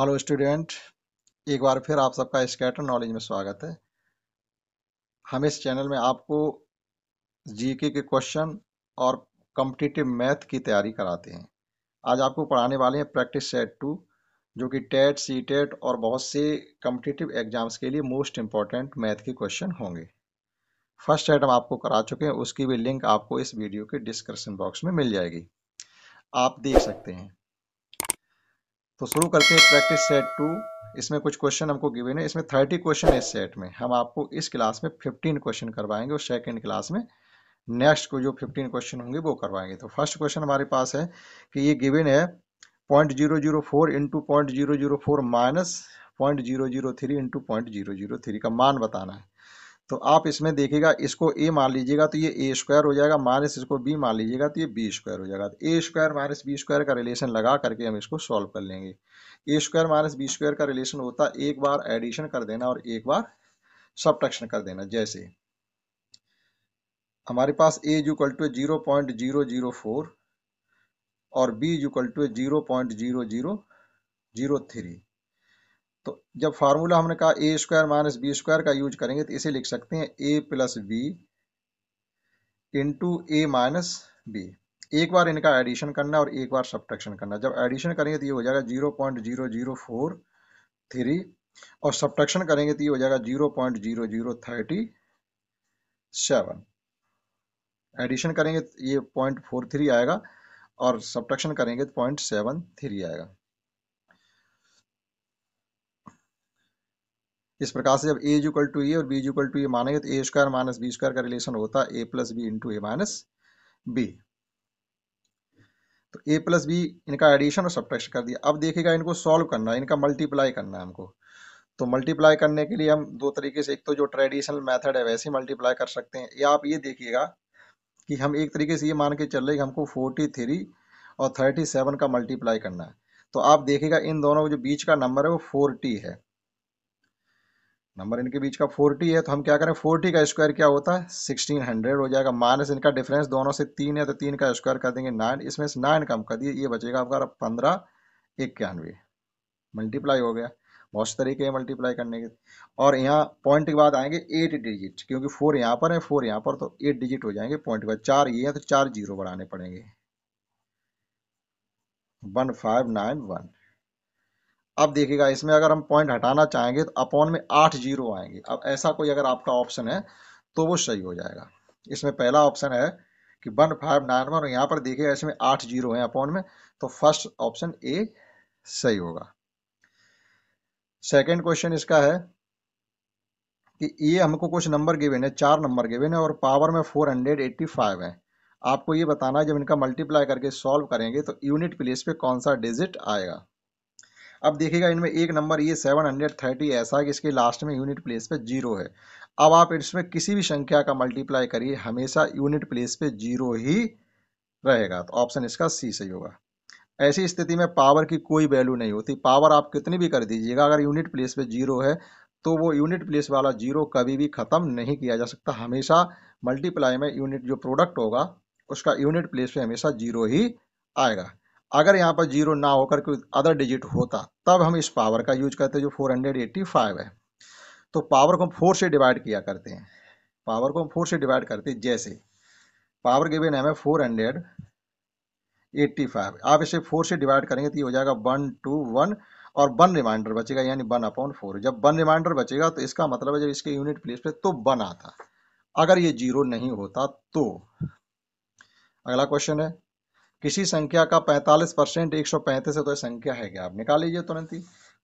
hello student एक बार फिर आप सबका स्कैटर नॉलेज में स्वागत है हम इस चैनल में आपको जीके के क्वेश्चन और कम्पिटिटिव मैथ की तैयारी कराते हैं आज आपको पढ़ाने वाले हैं प्रैक्टिस सेट टू जो कि टेट सी टेट और बहुत से कम्पिटिटिव एग्जाम्स के लिए मोस्ट इम्पॉर्टेंट मैथ के क्वेश्चन होंगे फर्स्ट सेट हम आपको करा चुके हैं उसकी भी लिंक आपको इस वीडियो के डिस्क्रिप्शन बॉक्स में मिल जाएगी आप देख सकते हैं तो शुरू करते हैं प्रैक्टिस सेट टू इसमें कुछ क्वेश्चन हमको गिवन है इसमें थर्टी क्वेश्चन है इस सेट में हम आपको इस क्लास में फिफ्टीन क्वेश्चन करवाएंगे और सेकेंड क्लास में नेक्स्ट को जो फिफ्टीन क्वेश्चन होंगे वो करवाएंगे तो फर्स्ट क्वेश्चन हमारे पास है कि ये गिविन है point zero zero four into point zero zero four minus point zero zero three into point zero zero three का मान बताना है तो आप इसमें देखिएगा इसको ए मान लीजिएगा तो ये ए स्क्वायर हो जाएगा माइनस इसको बी मान लीजिएगा तो ये बी स्क्वायर हो जाएगा तो A square minus B square का रिलेशन लगा करके हम इसको सॉल्व कर लेंगे A square minus B square का रिलेशन होता है एक बार एडिशन कर देना और एक बार सब्ट्रक्शन कर देना जैसे हमारे पास A is equal to zero point zero zero four और B is equal to zero point zero zero zero three तो जब फार्मूला हमने कहा A square minus B square का यूज करेंगे तो इसे लिख सकते हैं A plus B into A minus B एक बार इनका एडिशन करना और एक बार सब्ट्रैक्शन करना जब एडिशन करेंगे तो ये हो जाएगा zero point zero zero four three और सब्ट्रैक्शन करेंगे तो ये हो जाएगा zero point zero zero thirty seven addition करेंगे तो ये पॉइंट फोर थ्री आएगा और सब्ट्रैक्शन करेंगे तो पॉइंट सेवन थ्री आएगा इस प्रकार से जब A is equal to A और B is equal to A मानेंगे तो A square minus B square का रिलेशन होता है A plus B into A minus B तो ए प्लस बी इनका एडिशन और सब्ट्रैक्शन कर दिया अब देखिएगा इनको सॉल्व करना है इनका मल्टीप्लाई करना है हमको तो मल्टीप्लाई करने के लिए हम दो तरीके से एक तो जो ट्रेडिशनल मेथड है वैसे मल्टीप्लाई कर सकते हैं या आप ये देखिएगा कि हम एक तरीके से ये मान के चल रहे कि हमको फोर्टी थ्री और थर्टी सेवन का मल्टीप्लाई करना है तो आप देखिएगा इन दोनों जो बीच का नंबर है वो फोर्टी है नंबर इनके बीच का 40 है तो हम क्या करें 40 का स्क्वायर क्या होता है 1600 हो जाएगा माइनस इनका डिफरेंस दोनों से तीन है तो तीन का स्क्वायर कर देंगे नाइन इसमें से नाइन कम कर दिए ये बचेगा आपका पंद्रह इक्यानवे मल्टीप्लाई हो गया बहुत से तरीके हैं मल्टीप्लाई करने के और यहाँ पॉइंट के बाद आएंगे एट डिजिट क्योंकि फोर यहाँ पर है फोर यहाँ पर तो एट डिजिट हो जाएंगे पॉइंट के बाद चार ये है तो चार जीरो बढ़ाने पड़ेंगे वन फाइव नाइन वन अब देखिएगा इसमें अगर हम पॉइंट हटाना चाहेंगे तो अपॉन में आठ जीरो आएंगे अब ऐसा कोई अगर आपका ऑप्शन है तो वो सही हो जाएगा इसमें पहला ऑप्शन है कि वन फाइव नाइन वन और यहाँ पर देखिएगा इसमें आठ जीरो है अपॉन में तो फर्स्ट ऑप्शन ए सही होगा सेकेंड क्वेश्चन इसका है कि ये हमको कुछ नंबर गिवेन है चार नंबर गिवेन है और पावर में फोर हंड्रेड एट्टी फाइव है आपको ये बताना है जब इनका मल्टीप्लाई करके सॉल्व करेंगे तो यूनिट प्लेस पे कौन सा डिजिट आएगा अब देखिएगा इनमें एक नंबर ये सेवन हंड्रेड थर्टी ऐसा कि इसके लास्ट में यूनिट प्लेस पे जीरो है अब आप इसमें किसी भी संख्या का मल्टीप्लाई करिए हमेशा यूनिट प्लेस पे जीरो ही रहेगा तो ऑप्शन इसका सी सही होगा ऐसी स्थिति में पावर की कोई वैल्यू नहीं होती पावर आप कितनी भी कर दीजिएगा अगर यूनिट प्लेस पे जीरो है तो वो यूनिट प्लेस वाला जीरो कभी भी ख़त्म नहीं किया जा सकता हमेशा मल्टीप्लाई में यूनिट जो प्रोडक्ट होगा उसका यूनिट प्लेस पे हमेशा जीरो ही आएगा अगर यहाँ पर जीरो ना होकर कोई अदर डिजिट होता तब हम इस पावर का यूज करते जो 485 है तो पावर को हम फोर से डिवाइड किया करते हैं पावर को हम फोर से डिवाइड करते हैं जैसे पावर गिवेन हमें फोर हंड्रेड एट्टी फाइव आप इसे फोर से डिवाइड करेंगे तो ये हो जाएगा वन टू वन और वन रिमाइंडर बचेगा यानी वन अपॉन फोर जब वन रिमाइंडर बचेगा तो इसका मतलब है जब इसके यूनिट प्लेस पे तो वन आता अगर ये जीरो नहीं होता तो अगला क्वेश्चन है किसी संख्या का 45 परसेंट एक सौ पैंतीस है तो संख्या है क्या आप निकाल लीजिए तुरंत ही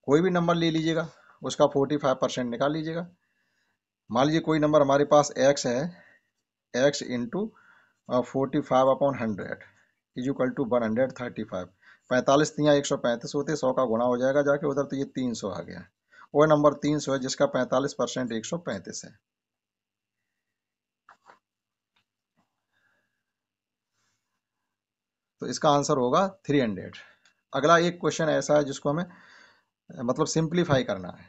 कोई भी नंबर ले लीजिएगा उसका 45 परसेंट निकाल लीजिएगा मान लीजिए कोई नंबर हमारे पास x है x into forty five upon hundred is equal to one hundred thirty five पैंतालीस तीन एक सौ पैंतीस होते सौ का गुणा हो जाएगा जाके उधर तो ये तीन सौ आ गया वो नंबर तीन सौ है जिसका पैंतालीस परसेंट एक सौ पैंतीस है तो इसका आंसर होगा थ्री हंड्रेड अगला एक क्वेश्चन ऐसा है जिसको हमें मतलब सिंप्लीफाई करना है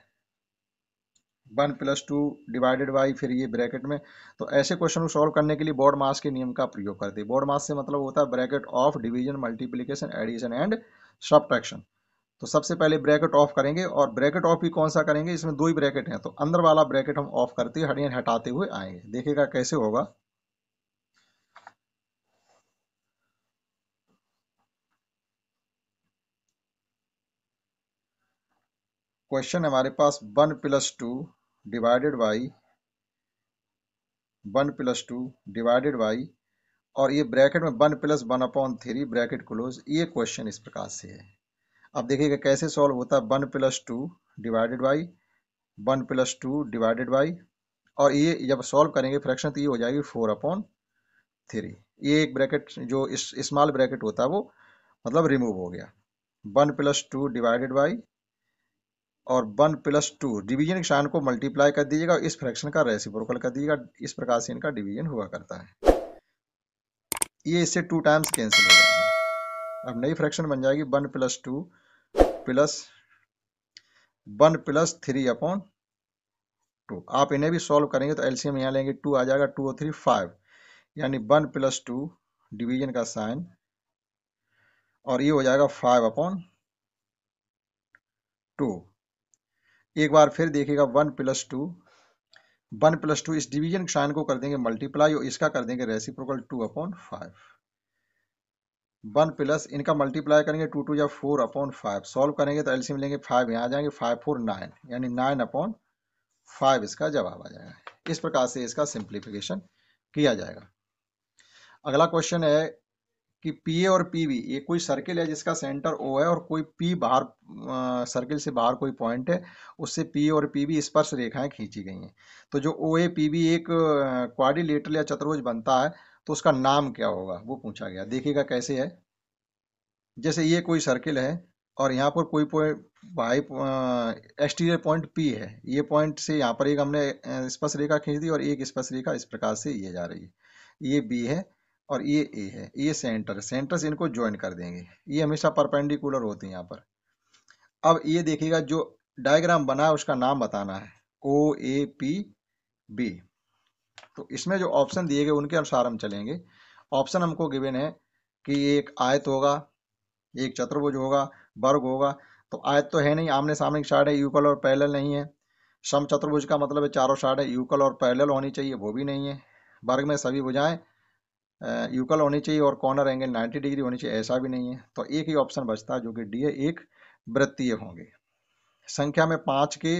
one plus two divided by फिर ये ब्रैकेट में तो ऐसे क्वेश्चन को सॉल्व करने के लिए बोर्ड मास के नियम का प्रयोग करते हैं बोर्ड मास से मतलब होता है bracket of division multiplication addition and subtraction तो सबसे पहले ब्रैकेट ऑफ करेंगे और ब्रैकेट ऑफ भी कौन सा करेंगे इसमें दो ही ब्रैकेट हैं तो अंदर वाला ब्रैकेट हम ऑफ करते हैं हटियान हटाते हुए आएंगे देखेगा कैसे होगा क्वेश्चन हमारे पास one plus two divided by one plus two divided by और ये ब्रैकेट में one plus one upon three bracket close ये क्वेश्चन इस प्रकार से है अब देखिएगा कैसे सॉल्व होता है one plus two divided by one plus two divided by और ये जब सॉल्व करेंगे फ्रैक्शन तो ये हो जाएगी फोर अपॉन थ्री ये एक ब्रैकेट जो इस स्मॉल ब्रैकेट होता है वो मतलब रिमूव हो गया one plus two divided by और वन प्लस टू डिवीजन के साइन को मल्टीप्लाई कर दीजिएगा और इस फ्रैक्शन का रेसिप्रोकल कर दीजिएगा इस प्रकार से इनका डिवीजन हुआ करता है ये इससे टू टाइम्स कैंसिल हो जाएगी अब नई फ्रैक्शन बन जाएगी one plus two plus one plus three upon two आप इन्हें भी सॉल्व करेंगे तो एलसीएम यहाँ लेंगे टू आ जाएगा टू और थ्री फाइव यानी वन प्लस टू डिवीजन का साइन और ये हो जाएगा फाइव अपॉन टू एक बार फिर देखिएगा one plus two one plus two इस डिवीजन साइन को कर देंगे मल्टीप्लाई और इसका कर देंगे reciprocal two upon five one plus इनका मल्टीप्लाई करेंगे टू टू या फोर अपॉन फाइव सॉल्व करेंगे तो एलसीएम लेंगे फाइव यहाँ आ जाएंगे फाइव फोर नाइन यानी नाइन अपॉन फाइव इसका जवाब आ जाएगा इस प्रकार से इसका सिंप्लीफिकेशन किया जाएगा अगला क्वेश्चन है कि पी ए और पी वी ये कोई सर्किल है जिसका सेंटर ओ है और कोई पी बाहर सर्किल से बाहर कोई पॉइंट है उससे पी और पी वी स्पर्श रेखाएं खींची गई हैं तो जो ओ ए पी वी एक क्वारिलेटर या चतुर्भुज बनता है तो उसका नाम क्या होगा वो पूछा गया देखिएगा कैसे है जैसे ये कोई सर्किल है और यहाँ पर कोई पॉइंट भाई एक्सटीरियर पॉइंट पी है ये पॉइंट से यहाँ पर एक हमने स्पर्श रेखा खींच दी और एक स्पर्श रेखा इस प्रकार से ये जा रही है ये बी है और ये ए है ये सेंटर सेंटर से इनको ज्वाइन कर देंगे ये हमेशा परपेंडिकुलर होते हैं यहाँ पर अब ये देखिएगा जो डायग्राम बना है उसका नाम बताना है ओ ए पी बी तो इसमें जो ऑप्शन दिए गए उनके अनुसार हम चलेंगे ऑप्शन हमको गिवेन है कि एक आयत होगा एक चतुर्भुज होगा वर्ग होगा तो आयत तो है नहीं आमने सामने साइड है यूकल और पैरेलल नहीं है सम चतुर्भुज का मतलब है चारों साइड है यूकल और पैरेलल होनी चाहिए वो भी नहीं है वर्ग में सभी भुजाएं यूकल होनी चाहिए और कॉर्नर एंगल 90 डिग्री होनी चाहिए ऐसा भी नहीं है तो एक ही ऑप्शन बचता है जो कि डी है एक वृत्तीय होंगे संख्या में पाँच के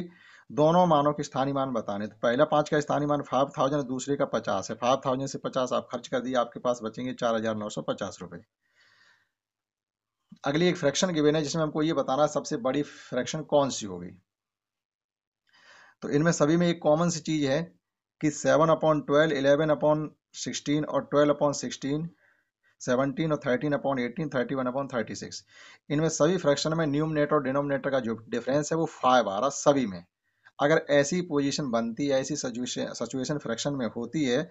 दोनों मानों के स्थानीय मान बताने तो पहला पाँच का स्थानीय मान फाइव थाउजेंड दूसरे का पचास है फाइव थाउजेंड से पचास आप खर्च कर दिए आपके पास बचेंगे चार हजार नौ सौ पचास रुपये अगली एक फ्रैक्शन गिवेन है जिसमें हमको ये बताना है सबसे बड़ी फ्रैक्शन कौन सी होगी तो इनमें सभी में एक कॉमन सी चीज़ है कि seven upon twelve eleven upon sixteen और ट्वेल्व अपॉन सिक्सटीन सेवनटीन और thirteen upon eighteen thirty one upon thirty six इनमें सभी फ्रैक्शन में न्यूमनेटर और डिनोमिनेटर का जो डिफरेंस है वो फाइव आ रहा सभी में अगर ऐसी पोजीशन बनती है ऐसी सचुएशन फ्रैक्शन में होती है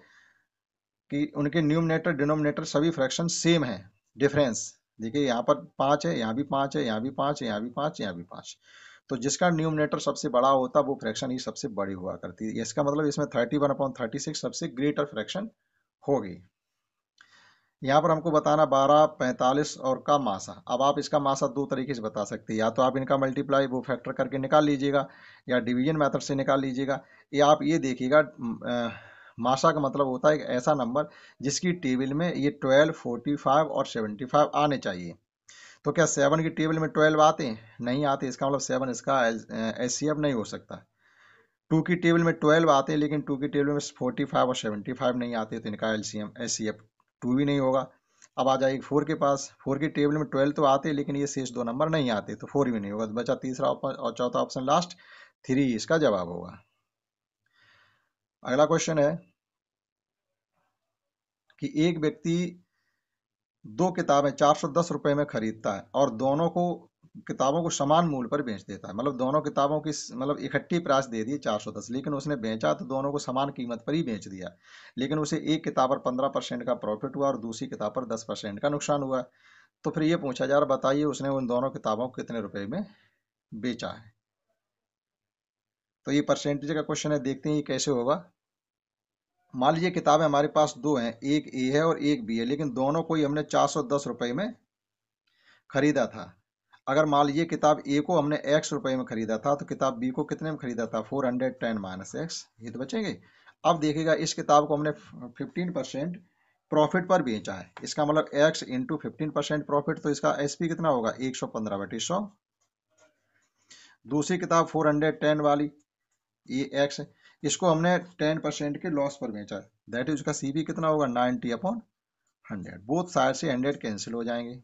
कि उनके नेटर डिनोमिनेटर सभी फ्रैक्शन सेम है डिफरेंस देखिए यहाँ पर पाँच है यहाँ भी पाँच है यहाँ भी पाँच है यहाँ भी पाँच यहाँ भी पाँच तो जिसका न्यूमनेटर सबसे बड़ा होता वो फ्रैक्शन ही सबसे बड़ी हुआ करती है इसका मतलब इसमें thirty one upon thirty six सबसे ग्रेटर फ्रैक्शन होगी यहाँ पर हमको बताना बारह पैंतालीस और का मासा अब आप इसका मासा दो तरीके से बता सकते हैं या तो आप इनका मल्टीप्लाई वो फैक्टर करके निकाल लीजिएगा या डिवीजन मेथड से निकाल लीजिएगा या आप ये देखिएगा मासा का मतलब होता है एक ऐसा नंबर जिसकी टेबल में ये ट्वेल्व फोर्टी फाइव और 75 फाइव आने चाहिए तो क्या सेवन की टेबल में ट्वेल्व आते हैं नहीं आते इसका मतलब सेवन इसका एस नहीं हो सकता टू की टेबल में ट्वेल्व आते हैं लेकिन टू की टेबल में फोर्टी फाइव और सेवेंटी फाइव नहीं आते तो इनका L C M S C F two भी नहीं होगा अब आ जाएगी फोर के पास फोर की टेबल में ट्वेल्व तो आते हैं लेकिन ये शेष दो नंबर नहीं आते तो फोर भी नहीं होगा तो बचा तीसरा और चौथा ऑप्शन लास्ट थ्री इसका जवाब होगा अगला क्वेश्चन है कि एक व्यक्ति दो किताबें चार सौ दस रुपये में खरीदता है और दोनों को किताबों को समान मूल पर बेच देता है मतलब दोनों किताबों की मतलब इकट्ठी प्राइस दे दी चार सौ दस लेकिन उसने बेचा तो दोनों को समान कीमत पर ही बेच दिया लेकिन उसे एक किताब पर पंद्रह परसेंट का प्रॉफिट हुआ और दूसरी किताब पर दस परसेंट का नुकसान हुआ तो फिर ये पूछा जा रहा बताइए उसने उन दोनों किताबों को कितने रुपए में बेचा है तो ये परसेंटेज का क्वेश्चन है देखते हैं ये कैसे होगा मान लीजिए किताबें हमारे पास दो हैं एक ए है और एक बी है लेकिन दोनों को ही हमने चार सौ दस रुपये में खरीदा था अगर मान लीजिए किताब ए को हमने एक्स रुपए में खरीदा था तो किताब बी को कितने में खरीदा था four hundred ten minus x ये तो बचेंगे अब देखिएगा इस किताब को हमने फिफ्टीन परसेंट प्रॉफिट पर बेचा है इसका मतलब x into fifteen percent profit तो इसका एस पी कितना होगा एक सौ पंद्रह बटी सौ दूसरी किताब फोर हंड्रेड टेन वाली ये एक्स इसको हमने टेन परसेंट के लॉस पर बेचा है दैट इज उसका सी बी कितना होगा ninety upon hundred both side से हंड्रेड कैंसिल हो जाएंगे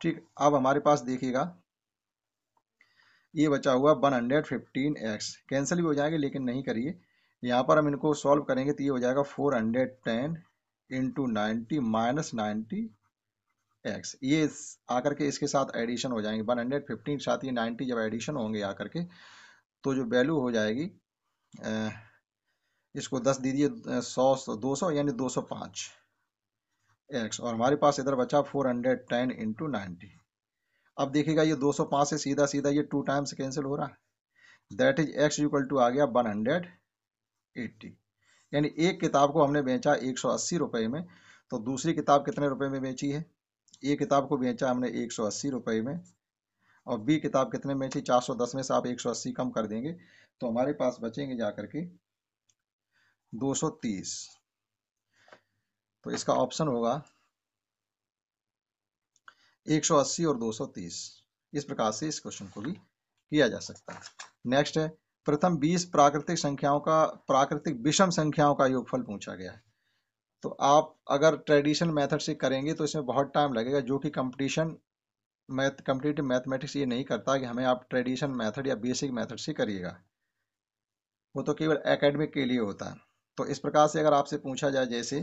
ठीक अब हमारे पास देखिएगा ये बचा हुआ 115x कैंसिल भी हो जाएंगे लेकिन नहीं करिए यहाँ पर हम इनको सॉल्व करेंगे तो ये हो जाएगा 410 hundred ten into ninety minus ninety x ये आकर के इसके साथ एडिशन हो जाएंगे 115 के साथ ये 90 जब एडिशन होंगे आकर के तो जो वैल्यू हो जाएगी इसको 10 दीजिए 100 200 यानी 205 एक्स और हमारे पास इधर बचा four hundred ten into ninety अब देखिएगा ये दो सौ पाँच से सीधा सीधा ये टू टाइम्स कैंसिल हो रहा है that is x equal to आ गया वन हंड्रेड एट्टी यानी एक किताब को हमने बेचा एक सौ अस्सी रुपये में तो दूसरी किताब कितने रुपए में बेची है ए किताब को बेचा हमने एक सौ अस्सी रुपये में और बी किताब कितने में बेची चार सौ दस में से आप एक सौ अस्सी कम कर देंगे तो हमारे पास बचेंगे जा करके दो सौ तीस तो इसका ऑप्शन होगा 180 और 230 इस प्रकार से इस क्वेश्चन को भी किया जा सकता है नेक्स्ट है प्रथम 20 प्राकृतिक संख्याओं का प्राकृतिक विषम संख्याओं का योगफल पूछा गया है तो आप अगर ट्रेडिशनल मेथड से करेंगे तो इसमें बहुत टाइम लगेगा जो कि कंपटीशन मैथ कंप्लीटिव मैथमेटिक्स ये नहीं करता कि हमें आप ट्रेडिशनल मेथड या बेसिक मेथड से करिएगा वो तो केवल एकेडमिक के लिए होता है तो इस प्रकार से अगर आपसे पूछा जाए जैसे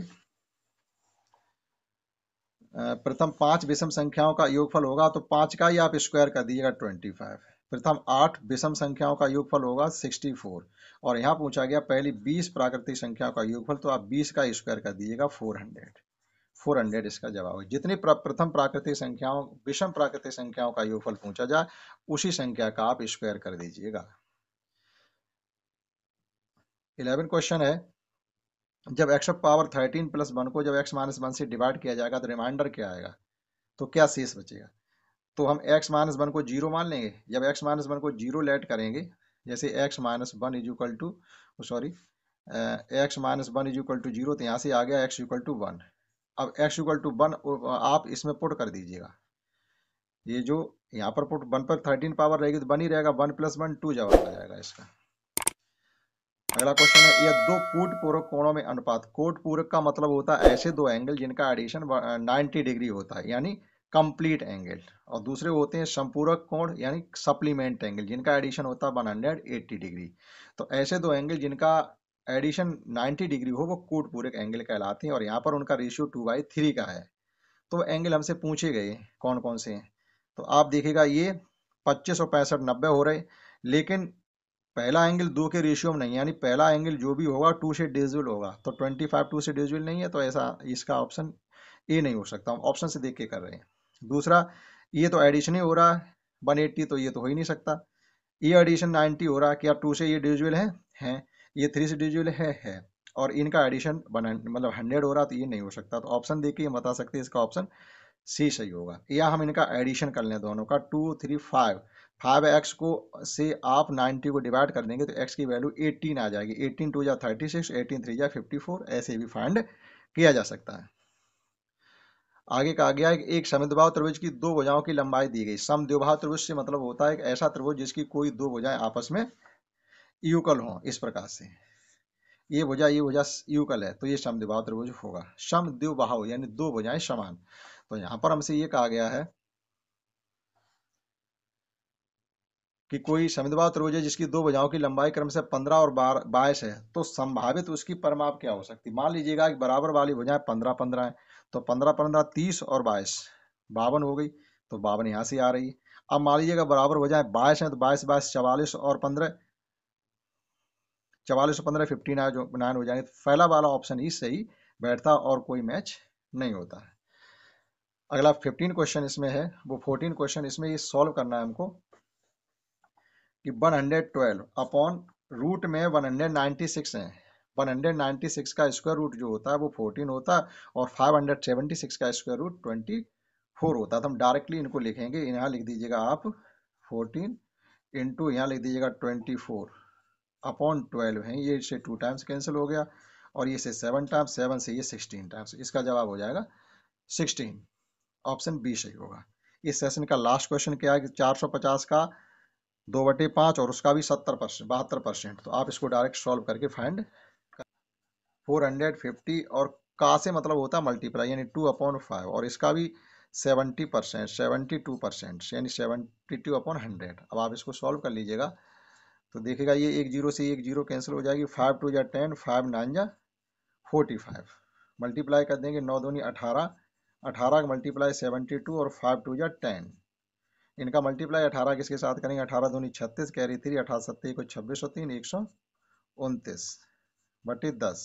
प्रथम पांच विषम संख्याओं का योगफल होगा तो पांच का ही आप स्क्वायर कर दीजिएगा ट्वेंटी फाइव प्रथम आठ विषम संख्याओं का योगफल होगा सिक्सटी फोर और यहाँ पूछा गया पहली बीस प्राकृतिक संख्याओं का योगफल तो आप बीस का स्क्वायर कर दीजिएगा फोर हंड्रेड फोर हंड्रेड इसका जवाब है जितनी प्रथम प्राकृतिक संख्याओं विषम प्राकृतिक संख्याओं का योगफल पूछा जाए उसी संख्या का आप स्क्वायर कर दीजिएगा इलेवन क्वेश्चन है जब x of power thirteen plus one को जब एक्स माइनस वन से डिवाइड किया जाएगा तो रिमाइंडर क्या आएगा तो क्या शेष बचेगा तो हम एक्स माइनस वन को जीरो मान लेंगे जब एक्स माइनस वन को जीरो लेट करेंगे जैसे x minus one is equal to sorry x minus one is equal to zero तो यहाँ से आ गया एक्स इक्वल टू वन अब एक्स इक्वल टू वन आप इसमें पुट कर दीजिएगा ये जो यहाँ पर पुट वन पर थर्टीन पावर रहेगी तो वन ही रहेगा वन प्लस वन टू जवाब आ जाएगा इसका अगला क्वेश्चन है यह दो कूट पूरक कोणों में अनुपात कोट पूरक का मतलब होता है ऐसे दो एंगल जिनका एडिशन 90 डिग्री होता है यानी कंप्लीट एंगल और दूसरे होते हैं संपूरक कोण यानी सप्लीमेंट एंगल जिनका एडिशन होता है 180 डिग्री तो ऐसे दो एंगल जिनका एडिशन 90 डिग्री हो वो कोट पूरक एंगल कहलाते हैं और यहाँ पर उनका रेशियो टू बाई थ्री का है तो एंगल हमसे पूछे गए कौन कौन से हैं तो आप देखेगा ये पच्चीस और पैंसठ नब्बे हो रहे लेकिन पहला एंगल दो के रेशियो में नहीं है यानी पहला एंगल जो भी होगा टू से डेजुअल होगा तो ट्वेंटी फाइव टू से डिजुअल नहीं है तो ऐसा इसका ऑप्शन ए नहीं हो सकता हम ऑप्शन से देख के कर रहे हैं दूसरा ये तो एडिशन ही हो रहा है वन एट्टी तो ये तो हो ही नहीं सकता ये एडिशन नाइन्टी हो रहा है क्या टू से ये डिजुअल है है ये थ्री से डिजुअल है है और इनका एडिशन वन मतलब हंड्रेड हो रहा तो ये नहीं हो सकता तो ऑप्शन देख के ये बता सकते हैं इसका ऑप्शन सी सही होगा या हम इनका एडिशन कर लें दोनों का two three five five x को से आप 90 को डिवाइड कर देंगे तो एक्स की वैल्यू एटीन आ जाएगी 18 टू या थर्टी सिक्स एटीन थ्री या फिफ्टी फोर ऐसे भी फाइंड किया जा सकता है आगे कहा गया है कि एक समिद्वाव त्रिभुज की दो भुजाओं की लंबाई दी गई सम त्रिभुज से मतलब होता है एक ऐसा त्रिभुज जिसकी कोई दो भुजाएं आपस में युकल हों इस प्रकार से ये भुजा ये भुजा युकल है तो ये समद्विभाव त्रिभुज होगा समद्विभाव यानी दो भुजाएं समान तो यहाँ पर हमसे ये कहा गया है कि कोई समिधवा त्रिभुज है जिसकी दो भुजाओं की लंबाई क्रम से पंद्रह और बार बाईस है तो संभावित उसकी परमाप क्या हो सकती मान लीजिएगा कि बराबर वाली भुजाएं पंद्रह पंद्रह है तो पंद्रह पंद्रह तीस और बाईस बावन हो गई तो बावन यहाँ से आ रही है अब मान लीजिएगा बराबर भुजाएं बाईस है तो बाईस बाईस चवालीस और पंद्रह चवालीस और पंद्रह फिफ्टी नाइन नाइन हो जाएंगे तो पहला वाला ऑप्शन ही सही बैठता और कोई मैच नहीं होता है अगला फिफ्टीन क्वेश्चन इसमें है वो फोर्टीन क्वेश्चन इसमें ये सॉल्व करना है हमको कि 112 अपॉन रूट में 196 है 196 का स्क्वायर रूट जो होता है वो 14 होता और 576 का स्क्वायर रूट 24 होता तो हम डायरेक्टली इनको लिखेंगे यहाँ लिख दीजिएगा आप 14 इंटू यहाँ लिख दीजिएगा 24 अपॉन 12 है ये इससे टू टाइम्स कैंसिल हो गया और ये से सेवन टाइम्स सेवन से ये सिक्सटीन टाइम्स इसका जवाब हो जाएगा सिक्सटीन ऑप्शन बी सही होगा इस सेशन का लास्ट क्वेश्चन क्या है कि 450 का दो बटे पाँच और उसका भी सत्तर परसेंट बहत्तर परसेंट तो आप इसको डायरेक्ट सॉल्व करके फाइंड फोर हंड्रेड फिफ्टी और का से मतलब होता है मल्टीप्लाई यानी टू अपॉन फाइव और इसका भी seventy percent seventy two percent यानी सेवेंटी टू अपॉन हंड्रेड अब आप इसको सॉल्व कर लीजिएगा तो देखिएगा ये एक जीरो से एक जीरो कैंसिल हो जाएगी फाइव टू या टेन फाइव नाइन या फोर्टी फाइव मल्टीप्लाई कर देंगे नौ दोनी अठारह अठारह का मल्टीप्लाई सेवेंटी टू और फाइव टू या टेन इनका मल्टीप्लाई अठारह किसके साथ करेंगे अठारह दूनी छत्तीस कैरी थ्री अठारह सत्ती को छब्बीस सौ तीन एक सौ उनतीस बटी दस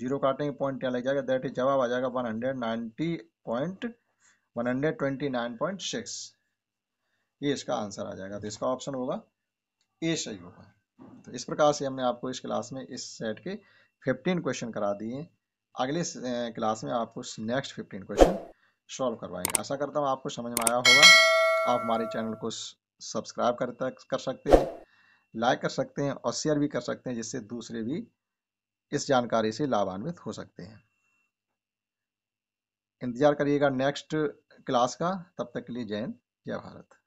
जीरो काटेंगे पॉइंट क्या लग जाएगा दैट इज जवाब आ जाएगा one hundred ninety point one hundred twenty nine point six ये इसका आंसर आ जाएगा तो इसका ऑप्शन होगा ए सही होगा तो इस प्रकार से हमने आपको इस क्लास में इस सेट के फिफ्टीन क्वेश्चन करा दिए अगले क्लास में आपको नेक्स्ट फिफ्टीन क्वेश्चन सॉल्व करवाएंगे आशा करता हूँ आपको समझ में आया होगा आप हमारे चैनल को सब्सक्राइब कर कर सकते हैं लाइक कर सकते हैं और शेयर भी कर सकते हैं जिससे दूसरे भी इस जानकारी से लाभान्वित हो सकते हैं इंतज़ार करिएगा नेक्स्ट क्लास का तब तक के लिए जय हिंद जय भारत